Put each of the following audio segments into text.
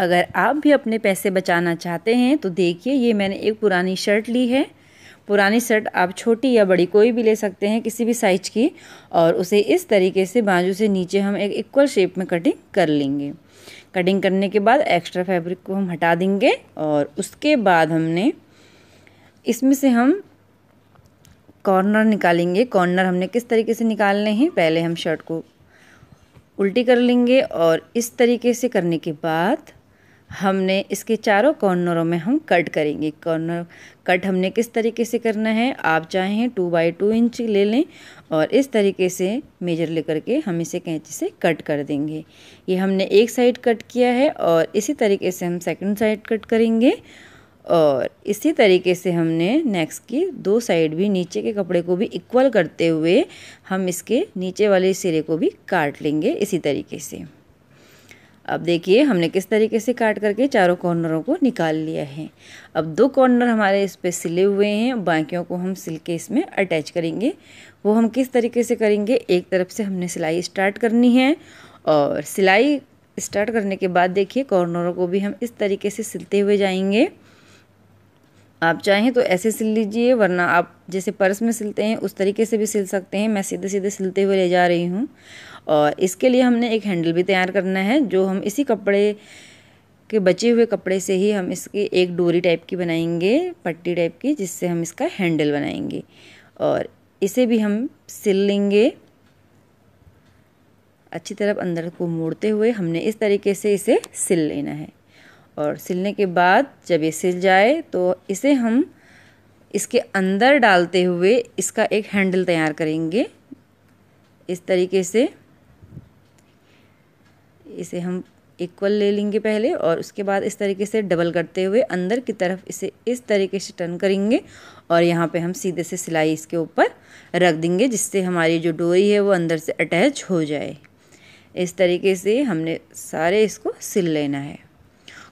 अगर आप भी अपने पैसे बचाना चाहते हैं तो देखिए ये मैंने एक पुरानी शर्ट ली है पुरानी शर्ट आप छोटी या बड़ी कोई भी ले सकते हैं किसी भी साइज की और उसे इस तरीके से बाजू से नीचे हम एक इक्वल शेप में कटिंग कर लेंगे कटिंग करने के बाद एक्स्ट्रा फैब्रिक को हम हटा देंगे और उसके बाद हमने इसमें से हम कॉर्नर निकालेंगे कॉर्नर हमने किस तरीके से निकालने हैं पहले हम शर्ट को उल्टी कर लेंगे और इस तरीके से करने के बाद हमने इसके चारों कॉर्नरों में हम कट करेंगे कॉर्नर कट हमने किस तरीके से करना है आप चाहें टू बाई टू इंच ले लें और इस तरीके से मेजर लेकर के हम इसे कैंची से कट कर देंगे ये हमने एक साइड कट किया है और इसी तरीके से हम सेकंड साइड कट करेंगे और इसी तरीके से हमने नेक्स्ट की दो साइड भी नीचे के कपड़े को भी इक्वल करते हुए हम इसके नीचे वाले सिरे को भी काट लेंगे इसी तरीके से अब देखिए हमने किस तरीके से काट करके चारों कॉर्नरों को निकाल लिया है अब दो कॉर्नर हमारे इस पर सिले हुए हैं बाकियों को हम सिल के इसमें अटैच करेंगे वो हम किस तरीके से करेंगे एक तरफ से हमने सिलाई स्टार्ट करनी है और सिलाई स्टार्ट करने के बाद देखिए कॉर्नरों को भी हम इस तरीके से सिलते हुए जाएंगे आप चाहें तो ऐसे सिल लीजिए वरना आप जैसे पर्स में सिलते हैं उस तरीके से भी सिल सकते हैं मैं सीधे सीधे सिलते हुए ले जा रही हूँ और इसके लिए हमने एक हैंडल भी तैयार करना है जो हम इसी कपड़े के बचे हुए कपड़े से ही हम इसके एक डोरी टाइप की बनाएंगे पट्टी टाइप की जिससे हम इसका हैंडल बनाएंगे और इसे भी हम सिल लेंगे अच्छी तरह अंदर को मोड़ते हुए हमने इस तरीके से इसे सिल लेना है और सिलने के बाद जब ये सिल जाए तो इसे हम इसके अंदर डालते हुए इसका एक हैंडल तैयार करेंगे इस तरीके से इसे हम इक्वल ले लेंगे पहले और उसके बाद इस तरीके से डबल करते हुए अंदर की तरफ इसे इस तरीके से टर्न करेंगे और यहाँ पे हम सीधे से सिलाई इसके ऊपर रख देंगे जिससे हमारी जो डोरी है वो अंदर से अटैच हो जाए इस तरीके से हमने सारे इसको सिल लेना है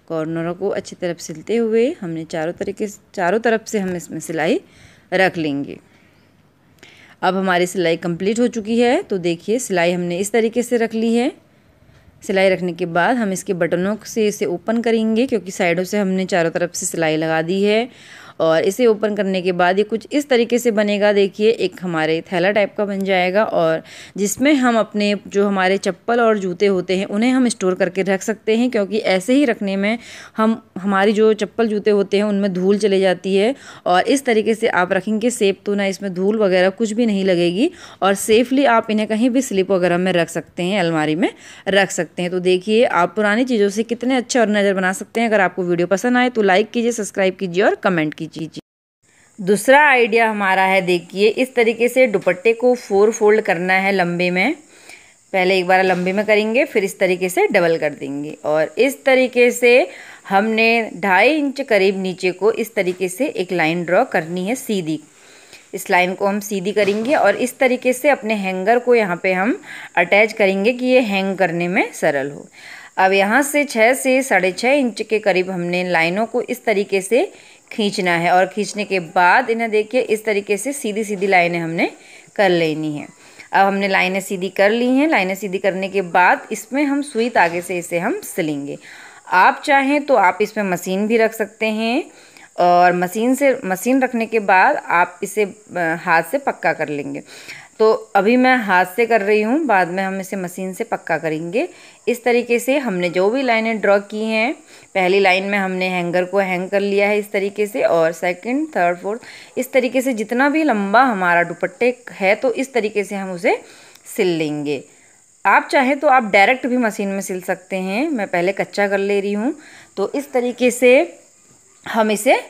कॉर्नरों को अच्छी तरफ सिलते हुए हमने चारों तरीके चारों तरफ से हम इसमें सिलाई रख लेंगे अब हमारी सिलाई कंप्लीट हो चुकी है तो देखिए सिलाई हमने इस तरीके से रख ली है सिलाई रखने के बाद हम इसके बटनों से इसे ओपन करेंगे क्योंकि साइडों से हमने चारों तरफ से सिलाई लगा दी है और इसे ओपन करने के बाद ये कुछ इस तरीके से बनेगा देखिए एक हमारे थैला टाइप का बन जाएगा और जिसमें हम अपने जो हमारे चप्पल और जूते होते हैं उन्हें हम स्टोर करके रख सकते हैं क्योंकि ऐसे ही रखने में हम हमारी जो चप्पल जूते होते हैं उनमें धूल चले जाती है और इस तरीके से आप रखेंगे सेफ तो ना इसमें धूल वगैरह कुछ भी नहीं लगेगी और सेफली आप इन्हें कहीं भी स्लिप वगैरह में रख सकते हैं अलमारी में रख सकते हैं तो देखिए आप पुरानी चीज़ों से कितने अच्छे और नज़र बना सकते हैं अगर आपको वीडियो पसंद आए तो लाइक कीजिए सब्सक्राइब कीजिए और कमेंट कीजिए कीजिए दूसरा आइडिया हमारा है देखिए इस तरीके से दुपट्टे को फोर फोल्ड करना है लंबे में पहले एक बार लंबे में करेंगे फिर इस तरीके से डबल कर देंगे और इस तरीके से हमने ढाई इंच करीब नीचे को इस तरीके से एक लाइन ड्रॉ करनी है सीधी इस लाइन को हम सीधी करेंगे और इस तरीके से अपने हैंगर को यहाँ पे हम अटैच करेंगे कि ये हैंग करने में सरल हो अब यहाँ से छः से साढ़े छः इंच के करीब हमने लाइनों को इस तरीके से खींचना है और खींचने के बाद इन्हें देखिए इस तरीके से सीधी सीधी लाइनें हमने कर लेनी है अब हमने लाइनें सीधी कर ली हैं लाइनें सीधी करने के बाद इसमें हम सुई तागे से इसे हम सिलेंगे आप चाहें तो आप इसमें मशीन भी रख सकते हैं और मशीन से मशीन रखने के बाद आप इसे हाथ से पक्का कर लेंगे तो अभी मैं हाथ से कर रही हूँ बाद में हम इसे मशीन से पक्का करेंगे इस तरीके से हमने जो भी लाइनें ड्रॉ की हैं पहली लाइन में हमने हैंगर को हैंग कर लिया है इस तरीके से और सेकंड थर्ड फोर्थ इस तरीके से जितना भी लंबा हमारा दुपट्टे है तो इस तरीके से हम उसे सिल लेंगे आप चाहें तो आप डायरेक्ट भी मशीन में सिल सकते हैं मैं पहले कच्चा कर ले रही हूँ तो इस तरीके से हम इसे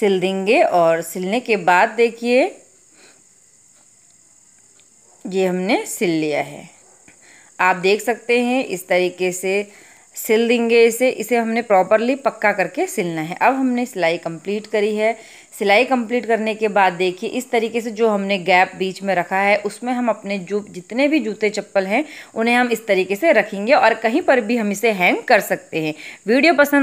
सिल देंगे और सिलने के बाद देखिए ये हमने सिल लिया है आप देख सकते हैं इस तरीके से सिल देंगे इसे इसे हमने प्रॉपरली पक्का करके सिलना है अब हमने सिलाई कंप्लीट करी है सिलाई कंप्लीट करने के बाद देखिए इस तरीके से जो हमने गैप बीच में रखा है उसमें हम अपने जो जितने भी जूते चप्पल हैं उन्हें हम इस तरीके से रखेंगे और कहीं पर भी हम इसे हैंग कर सकते हैं वीडियो पसंद